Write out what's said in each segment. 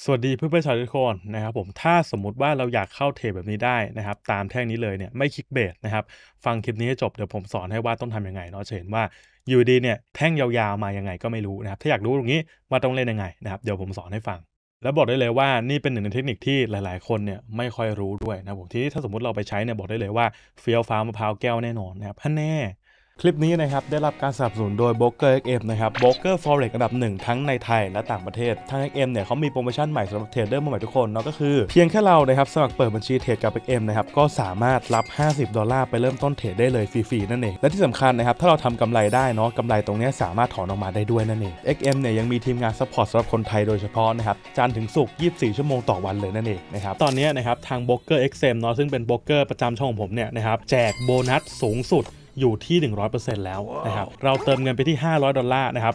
สวัสดีเพื่อนๆชาวทุกคนนะครับผมถ้าสมมุติว่าเราอยากเข้าเทรดแบบนี้ได้นะครับตามแท่งนี้เลยเนี่ยไม่คลิกเบสนะครับ ฟังคลิปนี้ให้จบเดี๋ยวผมสอนให้ว่าต้องทํำยังไงเนาะจะเห็นว่าอยู่ดีเนี่ย แท่งยาวๆมายังไงก็ไม่รู้นะครับ ถ้าอยากรู้ตรงนี้ ว่าต้องเล่นยังไงนะครับเดี๋ยวผมสอนให้ฟัง แล้วบอกได้เลยว่านี่เป็นหนึ่งในเทคนิคที่หลายๆ คนเนี่ยไม่ค่อยรู้ด้วยนะผมที่ถ้าสมมติเราไปใช้เนี่ยบอกได้เลยว่าเฟี้ยวฟ้ามะพร้าวแก้วแน่นอนนะครับแน่คลิปนี้นะครับ ได้รับการสนับสนุนโดย b r o k e r XM นะครับ b r o k e r Forex อันดับหนึ่งทั้งในไทยและต่างประเทศ ทาง XM เนี่ยเขามีโปรโมชั่นใหม่สำหรับเทรดเดอร์มาใหม่ทุกคนเนาะก็คือเพียงแค่เรานะครับ สมัครเปิดบัญชีเทรดกับ XM นะครับ ก็สามารถรับ 50 ดอลลาร์ไปเริ่มต้นเทรดได้เลยฟรีๆ นั่นเอง และที่สำคัญนะครับถ้าเราทำกำไรได้เนาะกำไรตรงนี้สามารถถอนออกมาได้ด้วยนั่นเอง XM เนี่ยยังมีทีมงานซัพพอร์ตสำหรับคนไทยโดยเฉพาะนะครับจันถึงศุกร์24 ชั่วโมงต่อวันเลยนั่นเองนะครับตอนนี้นะครับทาง b r o k e r XM เนาะซึ่งเป็น b r o k e r ประจำช่องของผมเนี่ยนะครับแจกโบนัสสูงสุดอยู่ที่ 100%แล้วนะครับ เราเติมเงินไปที่ 500 ดอลลาร์นะครับ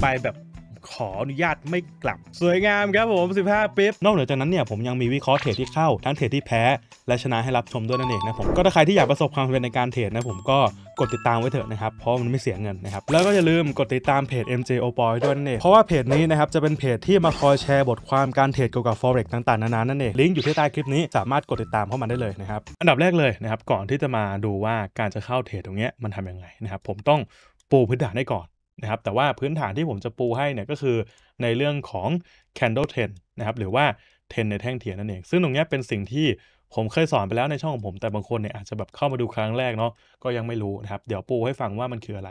ไปแบบขออนุญาตไม่กลับสวยงามครับผม 15ปิ๊บนอกเหนือจากนั้นเนี่ยผมยังมีวิเคราะห์เทรดที่เข้าทั้งเทรดที่แพ้ และชนะให้รับชมด้วยนั่นเองนะผม ก็ถ้าใครที่อยากประสบความสำเร็จในการเทรดนะผมก็กดติดตามไว้เถอะนะครับ เพราะมันไม่เสียเงินนะครับ แล้วก็อย่าลืมกดติดตามเพจ MJ o p o y ด้วยนั่นเองเพราะว่าเพจนี้นะครับจะเป็นเพจที่มาคอยแชร์บทความการเทรดเกี่ยวกับ forex ต่าง ๆ นานานั่นเองลิงก์อยู่ที่ใต้คลิปนี้สามารถกดติดตามเข้ามาได้เลยนะครับอันดับแรกเลยนะครับก่อนที่จะมาดูว่าการจะเข้าเทรดตรงเนี้ยมันทํำยังไงนะครับผมต้องปูพื้นฐานได้ก่อนนะครับแต่ว่าพื้นฐานที่ผมจะปูให้เนี่ยก็คือ ในเรื่องของ candle trend นะครับหรือว่า trend ในแท่งเทียนนั่นเองซึ่งตรงนี้เป็นสิ่งที่ผมเคยสอนไปแล้วในช่องของผม แต่บางคนเนี่ยอาจจะแบบเข้ามาดูครั้งแรกเนาะก็ยังไม่รู้นะครับเดี๋ยวปูให้ฟังว่ามันคืออะไร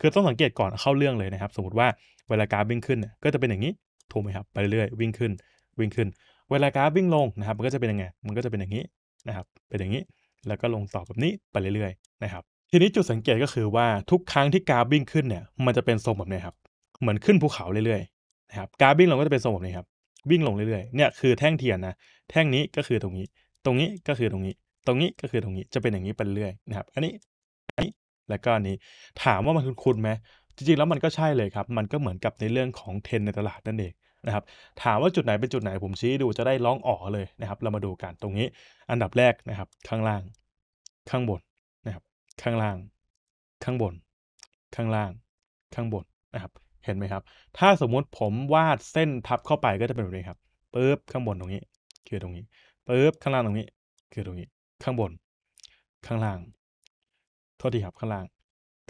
คือต้องสังเกตก่อนเข้าเรื่องเลยนะครับ สมมติว่าเวลากราฟวิ่งขึ้นเนี่ยก็จะเป็นอย่างนี้ถูกไหมครับไปเรื่อยวิ่งขึ้น วิ่งขึ้น เวลากราฟวิ่งลงนะครับมันก็จะเป็นยังไงมันก็จะเป็นอย่างนี้นะครับเป็นอย่างนี้แล้วก็ลงต่อแบบนี้ไปเรื่อยๆนะครับทีนี้จุดสังเกตก็คือว่าทุกครั้งที่กราบิ้งขึ้นเนี่ย มันจะเป็นทรงแบบนี้ครับเหมือนขึ้นภูเขาเรื่อยๆนะครับกราบิ้งลงก็จะเป็นทรงแบบนี้ครับวิ่งลงเรื่อยๆเนี่ยคือ แท่งเทียนนะแท่งนี้ก็คือตรงนี้ ตรงนี้ก็คือตรงนี้ ตรงนี้ก็คือตรงนี้จะเป็นอย่างนี้ไปเรื่อยนะครับอันนี้อันนี้แล้วก็อันนี้ ถามว่ามันคุ้นนไหมจริงๆ แล้วมันก็ใช่เลยครับมันก็เหมือนกับในเรื่องของเทรนในตลาดนั่นเองนะครับถามว่าจุดไหนเป็นจุดไหนผมชี้ดูจะได้ร้องอ๋อเลยนะครับเรามาดูกันตรงนี้อันดับแรกนะครับข้างล่าง ข้างบนข้างล่าง ข้างบน ข้างล่าง ข้างบนนะครับ เห็นไหมครับ ถ้าสมมุติผมวาดเส้นทับเข้าไปก็จะเป็นแบบนี้ครับปึ๊บข้างบนตรงนี้ คือตรงนี้ปึ๊บข้างล่างตรงนี้ คือตรงนี้ ข้างบน ข้างล่างโทษทีครับ ข้างล่าง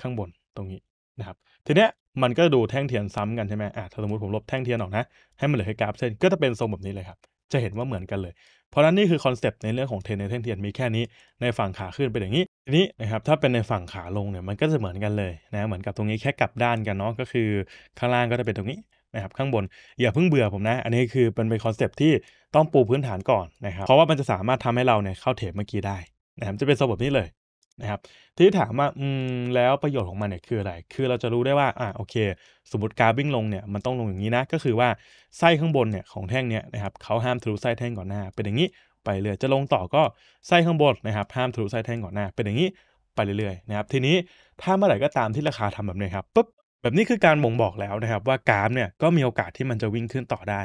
ข้างบนตรงนี้นะครับ ทีเนี้ยมันก็ดูแท่งเทียนซ้ำกันใช่ไหมอ่ะถ้าสมมติผมลบแท่งเทียนออกนะ ให้มันเหลือแค่กราฟเส้นก็จะเป็นทรงแบบนี้เลยครับ จะเห็นว่าเหมือนกันเลยเพราะนั้นนี่คือคอนเซปต์ในเรื่องของเทนเนเทนเทียนมีแค่นี้ในฝั่งขาขึ้นเป็นอย่างนี้ทีนี้นะครับถ้าเป็นในฝั่งขาลงเนี่ยมันก็จะเหมือนกันเลยนะเหมือนกับตรงนี้แค่กลับด้านกันเนาะก็คือข้างล่างก็จะเป็นตรงนี้นะครับข้างบนอย่าเพิ่งเบื่อผมนะอันนี้คือเป็นเป็นคอนเซปที่ต้องปูพื้นฐานก่อนนะครับเพราะว่ามันจะสามารถทำให้เราเนี่ยเข้าเทปเมื่อกี้ได้นะครับจะเป็นระบบนี้เลยนะครับที่ถามว่าอืมแล้วประโยชน์ของมันเนี่ยคืออะไร คือเราจะรู้ได้ว่าอ่าโอเค สมมติกรารวิ่งลงเนี่ยมันต้องลงอย่างนี้นะ ก็คือว่าไส้ข้างบนเนี่ยของแท่งเนี่ยนะครับเขาห้ามทะลุไส้แท่งก่อนหน้าเป็นอย่างนี้ไปเรื่อยจะลงต่อก็ไส้ข้างบนนะครับห้ามทะลุไส้แท่งก่อนหน้าเป็นอย่างนี้ไปเรื่อยๆนะครับทีนี้ถ้าเมื่อไหร่ก็ตามที่ราคาทำแบบนี้ครับปุ๊บแบบนี้คือการบ่งบอกแล้วนะครับว่ากราฟเนี่ยก็มีโอกาสที่มันจะวิ่งขึ้นต่อได้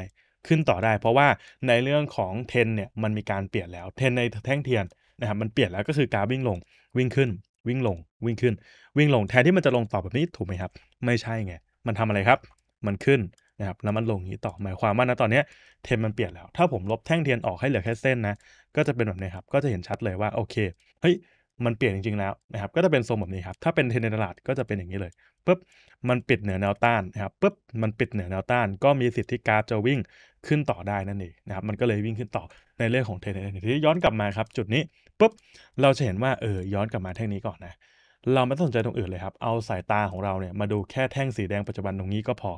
ขึ้นต่อได้ เพราะว่าในเรื่องของเทนเนี่ยมันมีการเปลี่ยนแล้วเทนในแท่งเทียนนะครับมันเปลี่ยนแล้วก็คือกราฟวิ่งลงวิ่งขึ้น วิ่งลงวิ่งขึ้น วิ่งลงแทนที่มันจะลงต่อแบบนี้ถูกไหมครับ ไม่ใช่ไง มันทำอะไรครับ มันขึ้นนะครับแล้วมันลงนี้ต่อหมายความว่านะตอนนี้เทมมันเปลี่ยนแล้ว ถ้าผมลบแท่งเทียนออกให้เหลือแค่เส้นนะ ก็จะเป็นแบบนี้ครับ ก็จะเห็นชัดเลยว่าโอเคเฮ้ยมันเปลี่ยนจริงๆแล้วนะครับก็จะเป็นทรงแบบนี้ครับถ้าเป็นเทนในตลาดก็จะเป็นอย่างนี้เลยปุ๊บมันปิดเหนือแนวต้านนะครับปุ๊บมันปิดเหนือแนวต้านก็มีสิทธิ์ที่กราฟจะวิ่งขึ้นต่อได้นั่นเองนะครับมันก็เลยวิ่งขึ้นต่อในเรื่องของเทนในที่ย้อนกลับมาครับ จุดนี้ปุ๊บเราจะเห็นว่าเออย้อนกลับมาแท่งนี้ก่อนนะ เราไม่ต้องสนใจตรงอื่นเลยครับเอาสายตาของเราเนี่ยมาดูแค่แท่งสีแดงปัจจุบันตรงนี้ก็พอ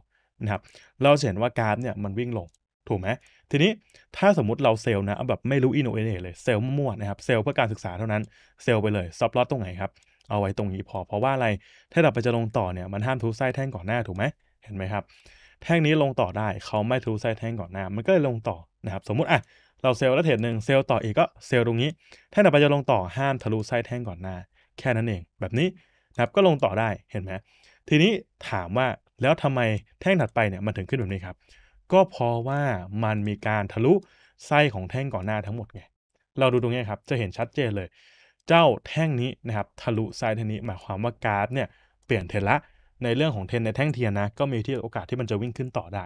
นะครับเราเห็นว่ากราฟเนี่ยมันวิ่งลงถูกไหมทีนี้ถ้าสมมติเราเซลล์นะแบบไม่รู้อินโนเอเนเลยเซลล์มั่วนะครับเซลล์เพื่อการศึกษาเท่านั้นเซลล์ไปเลยซับลอตตรงไหนครับเอาไว้ตรงนี้พอเพราะว่าอะไรถ้าเราไปจะลงต่อเนี่ยมันห้ามทุบไส้แท่งก่อนหน้าถูกไหมเห็นไหมครับแท่งนี้ลงต่อได้เขาไม่ทุบไส้แท่งก่อนหน้า มันก็เลยลงต่อนะครับ สมมติอ่ะเราเซลล์แล้วเทรดหนึ่งเซลล์ต่ออีกก็เซลล์ตรงนี้ถ้าเราไปจะลงต่อห้ามทะลุไส้แท่งก่อนหน้า แค่นั้นเอง แบบนี้นะครับก็ลงต่อได้เห็นไหมทีนี้ถามว่าแล้วทำไมแท่งถัดไปเนี่ยมันถึงขึ้นแบบนี้ครับก็เพราะว่ามันมีการทะลุไส้ของแท่งก่อนหน้าทั้งหมดไง เราดูตรงนี้ครับจะเห็นชัดเจนเลย เจ้าแท่งนี้นะครับ ทะลุไส้เท่านี้หมายความว่าก๊าซเนี่ยเปลี่ยนเทนละ ในเรื่องของเทนในแท่งเทียนนะ ก็มีที่โอกาสที่มันจะวิ่งขึ้นต่อได้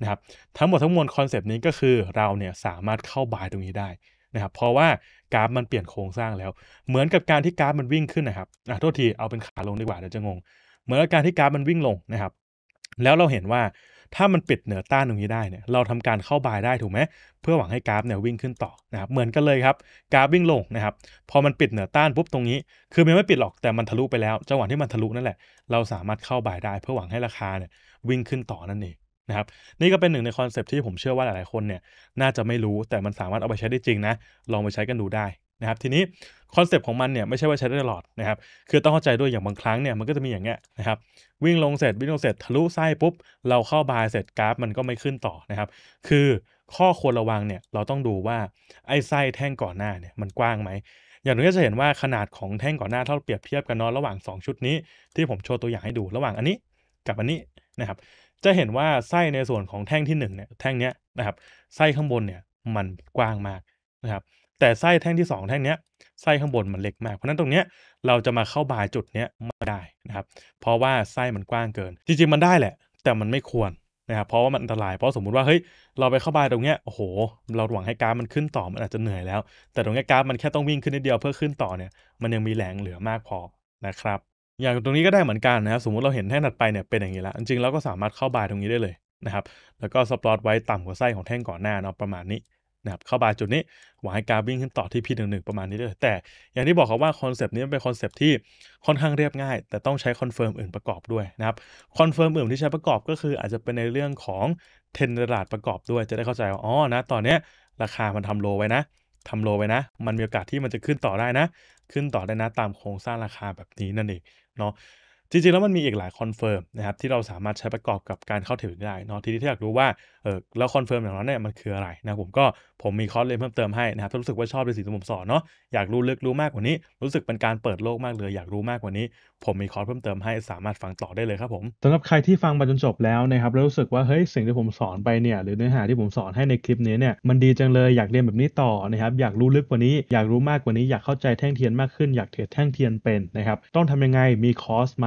นะครับ ทั้งหมดทั้งมวลคอนเซปต์นี้ก็คือเราเนี่ยสามารถเข้าบายตรงนี้ได้นะครับ เพราะว่ากราฟมันเปลี่ยนโครงสร้างแล้ว เหมือนกับการที่กราฟมันวิ่งขึ้นนะครับ อ่ะโทษทีเอาเป็นขาลงดีกว่าเดี๋ยวจะงง เหมือนกับการที่กราฟมันวิ่งลงนะครับ แล้วเราเห็นว่าถ้ามันปิดเหนือต้านตรงนี้ได้เนี่ยเราทำการเข้าบายได้ถูกไหมเพื่อหวังให้กราฟเนี่ยวิ่งขึ้นต่อนะครับเหมือนกันเลยครับกราฟวิ่งลงนะครับพอมันปิดเหนือต้านปุ๊บตรงนี้ คือมันไม่ปิดหรอกแต่มันทะลุไปแล้วจังหวะที่มันทะลุนั่นแหละ เราสามารถเข้าบายได้เพื่อหวังให้ราคาเนี่ยวิ่งขึ้นต่อนั่นเอง นะครับ นี่ก็เป็นหนึ่งในคอนเซปที่ผมเชื่อว่าหลายๆคนเนี่ย น่าจะไม่รู้แต่มันสามารถเอาไปใช้ได้จริงนะลองไปใช้กันดูได้นะครับทีนี้คอนเซปต์ของมันเนี่ยไม่ใช่ว่าใช้ได้ตลอดนะครับคือต้องเข้าใจด้วยอย่างบางครั้งเนี่ยมันก็จะมีอย่างเงี้ยนะครับวิ่งลงเสร็จวิ่งลงเสร็จทะลุไส้ปุ๊บ เราเข้าบายเสร็จกราฟมันก็ไม่ขึ้นต่อนะครับคือข้อควรระวังเนี่ยเราต้องดูว่าไอ้ไส้แท่งก่อนหน้าเนี่ยมันกว้างไหมอย่างนี้จะเห็นว่าขนาดของแท่งก่อนหน้าเท่าเปรียบเทียบกันนอนระหว่าง 2 ชุดนี้ที่ผมโชว์ตัวอย่างให้ดูระหว่างอันนี้กับอันนี้นะครับ จะเห็นว่าไส้ในส่วนของแท่งที่1เนี่ยแท่งเนี้ยนะครับไส้ข้างบนเนี่ยมันกว้างมากนะครับแต่ไส้แท่งที่ 2 แท่งเนี้ยไส้ข้างบนมันเล็กมากเพราะนั้นตรงเนี้ยเราจะมาเข้าบายจุดเนี้ยไม่ได้ นะครับ เพราะว่าไส้มันกว้างเกิน จริง ๆ มันได้แหละ แต่มันไม่ควรนะครับเพราะว่ามันอันตรายเพราะสมมุติว่าเฮ้ยเราไปเข้าบายตรงเนี้ยโอ้โห เราหวังให้กราฟมันขึ้นต่อมันอาจจะเหนื่อยแล้ว แต่ตรงเนี้ยกราฟมันแค่ต้องวิ่งขึ้นนิดเดียวเพื่อขึ้นต่อเนี่ยมันยังมีแรงเหลือมากพอนะครับอย่างตรงนี้ก็ได้เหมือนกันนะครับสมมติเราเห็นแท่งถัดไปเนี่ยเป็นอย่างนี้แล้วจริงๆเราก็สามารถเข้าบายตรงนี้ได้เลยนะครับแล้วก็สปอตไว้ต่ำกว่าไส้ของแท่งก่อนหน้าเนาะประมาณนี้นะครับเข้าบาจุดนี้หวังให้กาวิ่งขึ้นต่อที่พีหนึ่งหนึ่งประมาณนี้เลยแต่ อย่างที่บอกครับว่าคอนเซปต์นี้เป็นคอนเซปต์ที่ค่อนข้างเรียบง่าย แต่ต้องใช้คอนเฟิร์มอื่นประกอบด้วยนะครับคอนเฟิร์มอื่นที่ใช้ประกอบก็คืออาจจะเป็นในเรื่องของเทนเดอร์ลาดประกอบด้วย จะได้เข้าใจว่าอ๋อนะตอนนี้ราคามันทำโลไว้นะทำโลไว้นะ มันมีโอกาสที่มันจะขึ้นต่อได้นะ ขึ้นต่อได้นะตามโครงสร้างราคาแบบนี้นั่นเองเนาะจริงๆ แล้วมันมีอีกหลายคอนเฟิร์มนะครับที่เราสามารถใช้ประกอบกับการเข้าถึงได้เนาะทีนี้ถ้าอยากรู้ว่าเออแล้วคอนเฟิร์มอย่างนั้นเนี่ยมันคืออะไรนะผมก็ผมมีคอร์สเรียนเพิ่มเติมให้นะครับถ้ารู้สึกว่าชอบในสิ่งที่ผมสอนเนาะอยากรู้ลึกรู้มากกว่านี้ รู้สึกเป็นการเปิดโลกมากเลย อยากรู้มากกว่านี้ ผมมีคอร์สเพิ่มเติมให้สามารถฟังต่อได้เลยครับผมสำหรับใครที่ฟังมาจนจบแล้วนะครับแล้วรู้สึกว่าเฮ้ยสิ่งที่ผมสอนไปเนี่ยหรือเนื้อหาที่ผมสอนให้ในคลิปนี้เนี่ยมันดีจังเลยอยากเรียนแบบนี้ต่อนะครับอยากรู้ลึกกว่านี้ อยากรู้มากกว่านี้ อยากเข้าใจแท่งเทียนมากขึ้นอยากเทรดแท่งเทียนเป็นนะครับต้องทำยังไงมีคอร์สไหม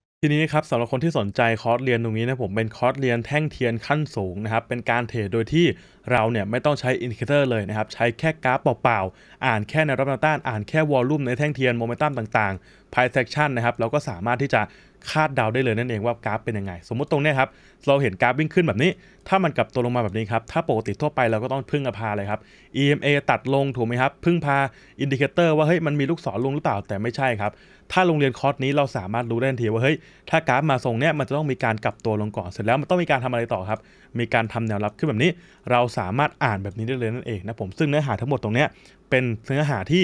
ทีนี้ครับสำหรับคนที่สนใจคอร์สเรียนตรงนี้นะ ผมเป็นคอร์สเรียนแท่งเทียนขั้นสูงนะครับ เป็นการเทรดโดยที่เราเนี่ย ไม่ต้องใช้อินดิเคเตอร์เลยนะครับ ใช้แค่กราฟเปล่าๆ อ่านแค่แนวรับแนวต้านอ่านแค่วอลลุ่มในแท่งเทียนโมเมนตัมต่างๆไพเซ็กชันนะครับเราก็สามารถที่จะคาดเดาได้เลยนั่นเองว่ากราฟเป็นยังไง สมมุติตรงนี้ครับเราเห็นกราฟวิ่งขึ้นแบบนี้ถ้ามันกลับตัวลงมาแบบนี้ครับถ้าปกติทั่วไปเราก็ต้องพึ่งพาเลยครับ EMA ตัดลงถูกไหมครับ พึ่งพาอินดิเคเตอร์ ว่าเฮ้ยมันมีลูกศรลงหรือเปล่าแต่ไม่ใช่ครับถ้าโรงเรียนคอร์สนี้เราสามารถรู้ได้ทันทีว่าเฮ้ยถ้ากราฟมาทรงเนี้ยมันจะต้องมีการกลับตัวลงก่อนเสร็จแล้วมันต้องมีการทำอะไรต่อครับ มีการทำแนวรับขึ้นแบบนี้ เราสามารถอ่านแบบนี้ได้เลยนั่นเองนะผมซึ่งเนื้อหาทั้งหมดตรงเนี้ยเป็นเนื้อหาที่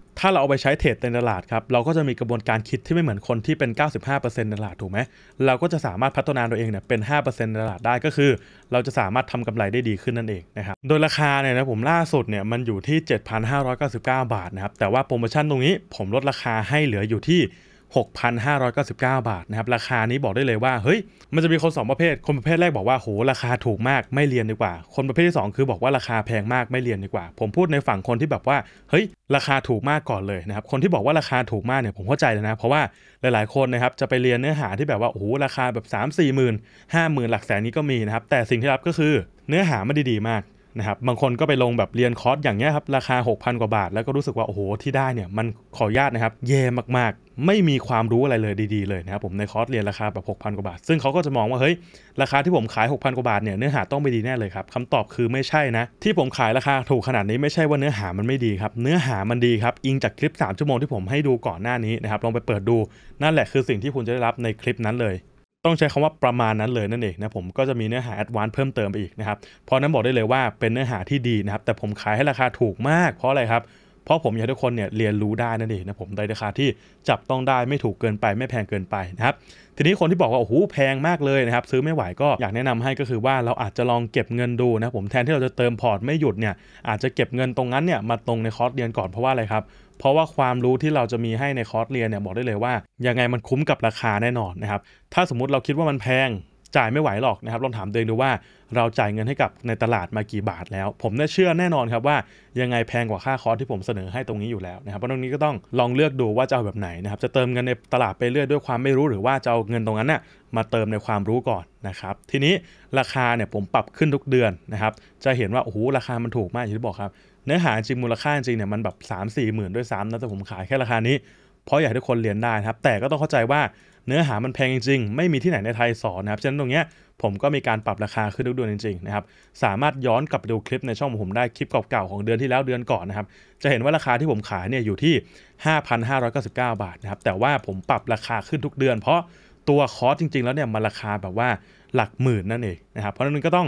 ถ้าเราเอาไปใช้เทรดในตลาดครับเราก็จะมีกระบวนการคิดที่ไม่เหมือนคนที่เป็น 95%ในตลาดถูกไหมเราก็จะสามารถพัฒนาตัวเองเนี่ยเป็น 5%ในตลาดได้ก็คือ เราจะสามารถทำกำไรได้ดีขึ้นนั่นเองนะครับโดยราคาเนี่ยนะผมล่าสุดเนี่ยมันอยู่ที่ 7,599 บาทนะครับแต่ว่าโปรโมชั่นตรงนี้ผมลดราคาให้เหลืออยู่ที่6,599 บาทนะครับราคานี้บอกได้เลยว่าเฮ้ยมันจะมีคน 2 ประเภท คนประเภทแรกบอกว่าโหราคาถูกมากไม่เรียนดีกว่า คนประเภทที่ 2 คือบอกว่าราคาแพงมากไม่เรียนดีกว่า ผมพูดในฝั่งคนที่แบบว่าเฮ้ย ราคาถูกมากก่อนเลยนะครับ คนที่บอกว่าราคาถูกมากเนี่ยผมเข้าใจเลยนะ เพราะว่าหลายๆคนนะครับจะไปเรียนเนื้อหาที่แบบว่าโอ้โหราคาแบบ3 4มสี่หมื่นห้าหมื่นหลักแสนนี้ก็มีนะครับแต่สิ่งที่รับก็คือเนื้อหาไม่ดีๆ มากนะครับ บางคนก็ไปลงแบบเรียนคอร์สอย่างเงี้ยครับราคา6,000 กว่าบาทแล้วก็รู้สึกว่าโอ้โหที่ได้เนี่ยมันขออนุญาตนะครับเย่มากๆไม่มีความรู้อะไรเลยดีๆเลยนะครับผมในคอร์สเรียนราคาแบบ6,000 กว่าบาท ซึ่งเขาก็จะมองว่าเฮ้ยราคาที่ผมขาย6,000กว่าบาทเนี่ยเนื้อหาต้องไม่ดีแน่เลยครับคำตอบคือไม่ใช่นะ ที่ผมขายราคาถูกขนาดนี้ไม่ใช่ว่าเนื้อหามันไม่ดีครับ เนื้อหามันดีครับอิงจากคลิป3ชั่วโมงที่ผมให้ดูก่อนหน้านี้นะครับลองไปเปิดดูนั่นแหละคือสิ่งที่คุณจะได้รับในคลิปนั้นเลย ต้องใช้คำว่าประมาณนั้นเลยนั่นเองนะผมก็จะมีเนื้อหาแอดวานซ์เพิ่มเติมไปอีกนะครับเพราะนั้นบอกได้เลยว่าเป็นเนื้อหาที่ดีนะครับแต่ผมขายให้ราคาถูกมาก เพราะอะไรครับเพราะผมอยากทุกคนเนี่ยเรียนรู้ได้นั่นเองนะผมในราคาที่จับต้องได้ไม่ถูกเกินไปไม่แพงเกินไปนะครับทีนี้คนที่บอกว่าโอ้โหแพงมากเลยนะครับซื้อไม่ไหวก็อยากแนะนำให้ก็คือว่าเราอาจจะลองเก็บเงินดูนะผมแทนที่เราจะเติมพอร์ตไม่หยุดเนี่ยอาจจะเก็บเงินตรงนั้นเนี่ยมาตรงในคอร์สเรียนก่อนเพราะว่าอะไรครับ เพราะว่าความรู้ที่เราจะมีให้ในคอร์สเรียนเนี่ยบอกได้เลยว่า ยังไงมันคุ้มกับราคาแน่นอนนะครับถ้าสมมติเราคิดว่ามันแพงจ่ายไม่ไหวหรอกนะครับลองถามตัวเองดูว่าเราจ่ายเงินให้กับในตลาดมากี่บาทแล้ว ผมน่าเชื่อแน่นอนครับว่ายังไงแพงกว่าค่าคอร์สที่ผมเสนอให้ตรงนี้อยู่แล้วนะครับเพราะตรงนี้ก็ต้องลองเลือกดูว่าจะเอาแบบไหนนะครับจะเติมเงินในตลาดไปเรื่อยด้วยความไม่รู้หรือว่าจะเอาเงินตรงนั้นนะ่ะมาเติมในความรู้ก่อนนะครับทีนี้ราคาเนี่ยผมปรับขึ้นทุกเดือนนะครับจะเห็นว่าโอ้โหราคามันถูกมากอย่างที่บอกครับเนื้อหาจริงมูลค่าจริงเนี่ยมันแบบ3 4มื่นด้วยซ้ำนะแต่ผมขายแค่ราคานี้ เพราะอยากให้ทุกคนเรียนได้นะครับแต่ก็ต้องเข้าใจว่าเนื้อหามันแพงจริงๆ ไม่มีที่ไหนในไทยสอนนะครับฉะนั้นตรงเนี้ยผมก็มีการปรับราคาขึ้นทุกเดือนจริงๆนะครับ สามารถย้อนกลับไปดูคลิปในช่องของผมได้คลิปเก่าๆของเดือนที่แล้วเดือนก่อนนะครับจะเห็นว่าราคาที่ผมขายเนี่ยอยู่ที่ 5,599 บาทนะครับแต่ว่าผมปรับราคาขึ้นทุกเดือน เพราะตัวคอร์สจริง ๆแล้วเนี่ยมันราคาแบบว่าหลักหมื่นนั่นเองนะครับเพราะนั้นก็ต้อง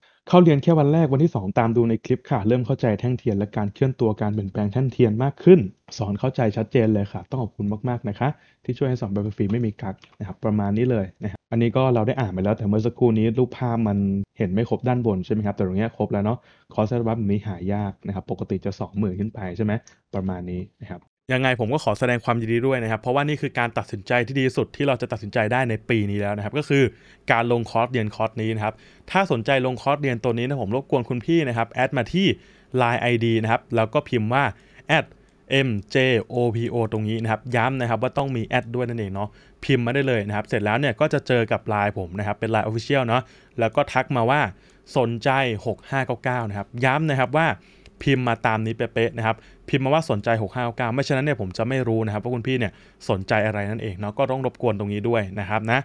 เข้าเรียนแค่วันแรกวันที่ 2 ตามดูในคลิปค่ะ เริ่มเข้าใจแท่งเทียนและการเคลื่อนตัวการเปลี่ยนแปลงแท่งเทียนมากขึ้น สอนเข้าใจชัดเจนเลยค่ะ ต้องขอบคุณมากๆนะคะ ที่ช่วยให้สอนแบบฟรีไม่มีกักนะครับประมาณนี้เลยนะครับอันนี้ก็เราได้อ่านไปแล้วแต่เมื่อสักครู่นี้รูปภาพมันเห็นไม่ครบด้านบนใช่ไหมครับแต่ตรงนี้ครบแล้วเนาะคอร์สเซอร์บัฟนี้หายากนะครับปกติจะ2มื่นขึ้นไปใช่ไหมประมาณนี้นะครับยังไงผมก็ขอแสดงความยินดีด้วยนะครับ เพราะว่านี่คือการตัดสินใจที่ดีสุดที่เราจะตัดสินใจได้ในปีนี้แล้วนะครับ ก็คือการลงคอร์สเรียนคอร์สนี้นะครับ ถ้าสนใจลงคอร์สเรียนตัวนี้นะผมรบกวนคุณพี่นะครับแอดมาที่ Line ID นะครับ แล้วก็พิมพ์ว่า add MJOPO ตรงนี้นะครับ ย้ำนะครับว่าต้องมีแอดด้วยนั่นเองเนาะ พิมพ์มาได้เลยนะครับ เสร็จแล้วเนี่ยก็จะเจอกับไลน์ผมนะครับ เป็นไลน์ออฟฟิเชียลเนาะ แล้วก็ทักมาว่าสนใจ6599นะครับ ย้ำนะครับว่าพิมพ์มาตามนี้เป๊ะๆนะครับ พิมพ์มาว่าสนใจ 6599 ไม่ฉะนั้นเนี่ยผมจะไม่รู้นะครับว่าคุณพี่เนี่ยสนใจอะไรนั่นเองเนาะ ก็ต้องรบกวนตรงนี้ด้วยนะครับนะ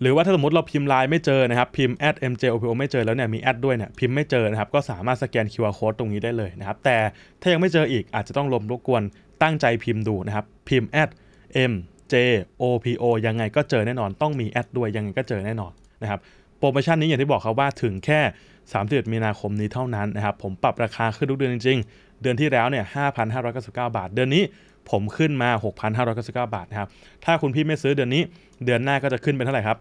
หรือว่าถ้าสมมติเราพิมพ์ไลน์ไม่เจอนะครับ พิมพ์ @mjopo ไม่เจอแล้วเนี่ยมีแอดด้วยเนี่ยพิมพ์ไม่เจอนะครับ ก็สามารถสแกน QR code ตรงนี้ได้เลยนะครับ แต่ถ้ายังไม่เจออีกอาจจะต้องลมรบกวนตั้งใจพิมพ์ดูนะครับ พิมพ์ @mjopo ยังไงก็เจอแน่นอน ต้องมีแอดด้วยยังไงก็เจอแน่นอนนะครับโปรโมชั่นนี้อย่างที่บอกคราว่าถึงแค่31มีนาคมนี้เท่านั้นนะครับผมปรับราคาขึ้นทุกเดือนจริงๆ เดือนที่แล้วเนี่ย5,599 บาท เดือนนี้ผมขึ้นมา 6,599 บาทนะครับถ้าคุณพี่ไม่ซื้อเดือนนี้เดือนหน้าก็จะขึ้นเป็นเท่าไหร่ครับ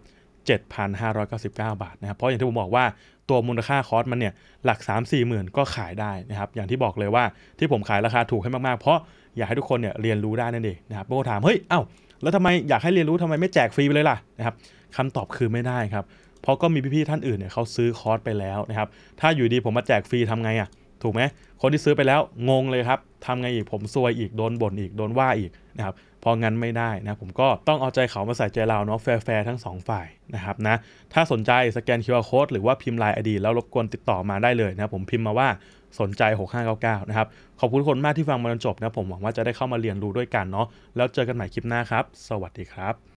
7,599 บาทนะครับเพราะอย่างที่ผมบอกว่าตัวมูลค่าคอร์สมันเนี่ยหลัก 3 4มสี่หมื่น ก็ขายได้นะครับอย่างที่บอกเลยว่าที่ผมขายราคาถูกให้มากๆเพราะอยากให้ทุกคนเนี่ยเรียนรู้ได้นั่นเองนะครับ่อถามเฮ้ยเอ้าแล้วทำไมอยากให้เรียนรู้ทำไมไม่แจกฟรีไปเลยล่ะนะครับคำตอบคือไม่ได้ครับเพราะก็มีพี่ๆท่านอื่นเนี่ยเขาซื้อคอร์สไปแล้วนะครับ ถ้าอยู่ดีผมมาแจกฟรีทำไงอะ่ะ ถูกไหม คนที่ซื้อไปแล้วงงเลยครับ ทำไงอีกผมซวยอีก โดนบ่นอีก โดนว่าอีกนะครับ พองั้นไม่ได้นะผมก็ต้องเอาใจเขามาใส่ใจเราเนาะแฟร์ทั้ง 2 ฝ่ายนะครับนะ ถ้าสนใจสแกน QR Code หรือว่าพิมพ์ไลน์อดีแล้วรบกวนติดต่อมาได้เลยนะผมพิมพ์มาว่าสนใจ6599นะครับขอบคุณคนมากที่ฟังมาจนจบนะผมหวังว่าจะได้เข้ามาเรียนรู้ด้วยกันเนาะแล้วเจอกันใหม่คลิปหน้าครับ สวัสดีครับ